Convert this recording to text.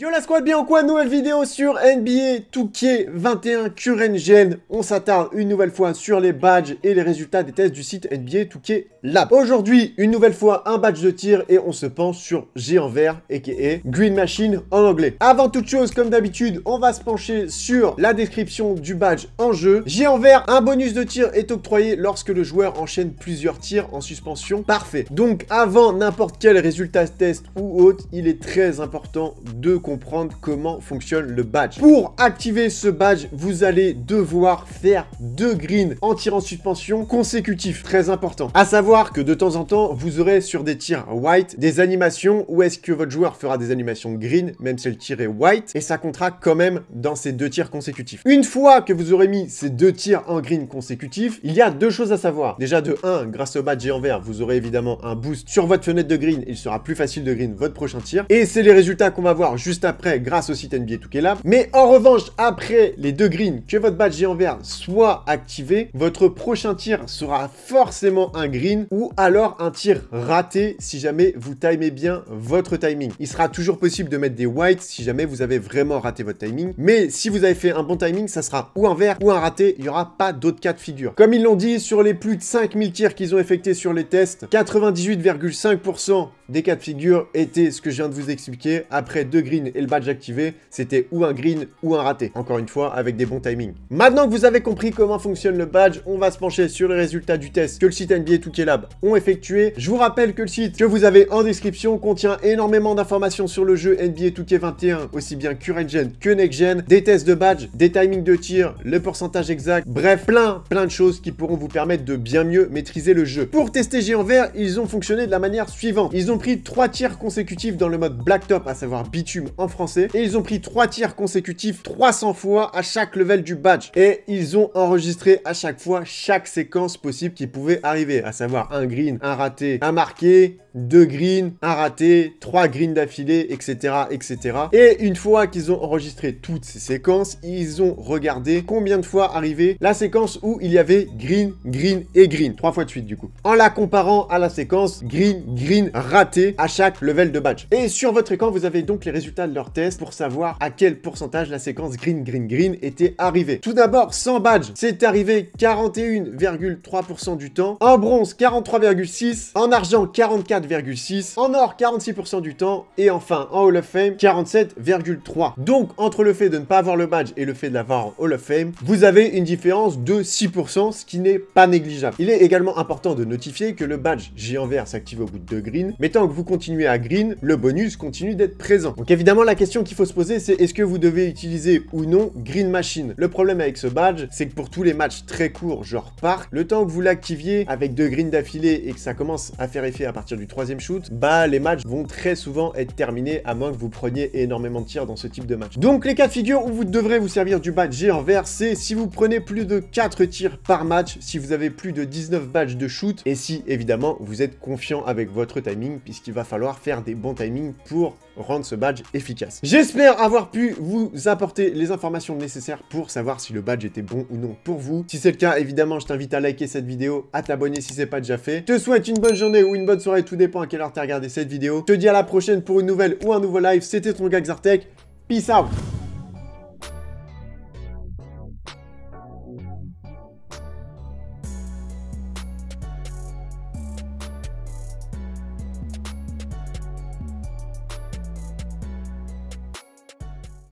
Yo la squad, bien en quoi Nouvelle vidéo sur NBA 2K21 Current Gen. On s'attarde une nouvelle fois sur les badges et les résultats des tests du site NBA 2K Lab. Aujourd'hui, une nouvelle fois, un badge de tir et on se penche sur en Vert, a.k.a. Green Machine en anglais. Avant toute chose, comme d'habitude, on va se pencher sur la description du badge en jeu. en Vert, un bonus de tir est octroyé lorsque le joueur enchaîne plusieurs tirs en suspension. Parfait. Donc, avant n'importe quel résultat test ou autre, il est très important de comprendre comment fonctionne le badge. Pour activer ce badge, vous allez devoir faire deux greens en tirant suspension consécutif. Très important. À savoir que de temps en temps, vous aurez sur des tirs white des animations où est-ce que votre joueur fera des animations green, même si le tir est white, et ça comptera quand même dans ces deux tirs consécutifs. Une fois que vous aurez mis ces deux tirs en green consécutif, il y a deux choses à savoir. Déjà de 1, grâce au badge en vert, vous aurez évidemment un boost sur votre fenêtre de green, il sera plus facile de green votre prochain tir. Et c'est les résultats qu'on va voir juste après grâce au site NBA 2 est là. Mais en revanche, après les deux greens, que votre badge en vert soit activé, votre prochain tir sera forcément un green ou alors un tir raté si jamais vous timez bien votre timing. Il sera toujours possible de mettre des whites si jamais vous avez vraiment raté votre timing. Mais si vous avez fait un bon timing, ça sera ou un vert ou un raté. Il n'y aura pas d'autres cas de figure. Comme ils l'ont dit, sur les plus de 5000 tirs qu'ils ont effectués sur les tests, 98,5% des cas de figure étaient ce que je viens de vous expliquer après deux greens et le badge activé, c'était ou un green ou un raté. Encore une fois, avec des bons timings. Maintenant que vous avez compris comment fonctionne le badge, on va se pencher sur les résultats du test que le site NBA 2K Lab ont effectué. Je vous rappelle que le site que vous avez en description contient énormément d'informations sur le jeu NBA 2K21, aussi bien current gen que next gen, des tests de badge, des timings de tir, le pourcentage exact, bref, plein, plein de choses qui pourront vous permettre de bien mieux maîtriser le jeu. Pour tester Géant Vert, ils ont fonctionné de la manière suivante. Ils ont pris trois tirs consécutifs dans le mode blacktop, à savoir bitume, en français. Et ils ont pris 3 tirs consécutifs 300 fois à chaque level du badge. Et ils ont enregistré à chaque fois chaque séquence possible qui pouvait arriver, à savoir un green, un raté, un marqué, deux green, un raté, trois greens d'affilée, etc., etc. Et une fois qu'ils ont enregistré toutes ces séquences, ils ont regardé combien de fois arrivait la séquence où il y avait green, green et green, trois fois de suite du coup, en la comparant à la séquence green, green, raté à chaque level de badge. Et sur votre écran, vous avez donc les résultats de leur test pour savoir à quel pourcentage la séquence green, green, green était arrivée. Tout d'abord, sans badge, c'est arrivé 41,3% du temps, en bronze 43,6, en argent 44 en or 46% du temps, et enfin en Hall of Fame 47,3. Donc entre le fait de ne pas avoir le badge et le fait de l'avoir en Hall of Fame, vous avez une différence de 6%, ce qui n'est pas négligeable. Il est également important de notifier que le badge géant vert s'active au bout de 2 green, mais tant que vous continuez à green, le bonus continue d'être présent. Donc évidemment la question qu'il faut se poser c'est est-ce que vous devez utiliser ou non Green Machine Le problème avec ce badge, c'est que pour tous les matchs très courts, genre parc, le temps que vous l'activiez avec 2 green d'affilée et que ça commence à faire effet à partir du troisième shoot, bah les matchs vont très souvent être terminés à moins que vous preniez énormément de tirs dans ce type de match. Donc les cas de figure où vous devrez vous servir du badge g c'est si vous prenez plus de 4 tirs par match, si vous avez plus de 19 badges de shoot et si évidemment vous êtes confiant avec votre timing puisqu'il va falloir faire des bons timings pour rendre ce badge efficace. J'espère avoir pu vous apporter les informations nécessaires pour savoir si le badge était bon ou non pour vous. Si c'est le cas, évidemment, je t'invite à liker cette vidéo, à t'abonner si c'est pas déjà fait. Je te souhaite une bonne journée ou une bonne soirée, tout dépend à quelle heure as regardé cette vidéo. Je te dis à la prochaine pour une nouvelle ou un nouveau live. C'était ton gars Peace out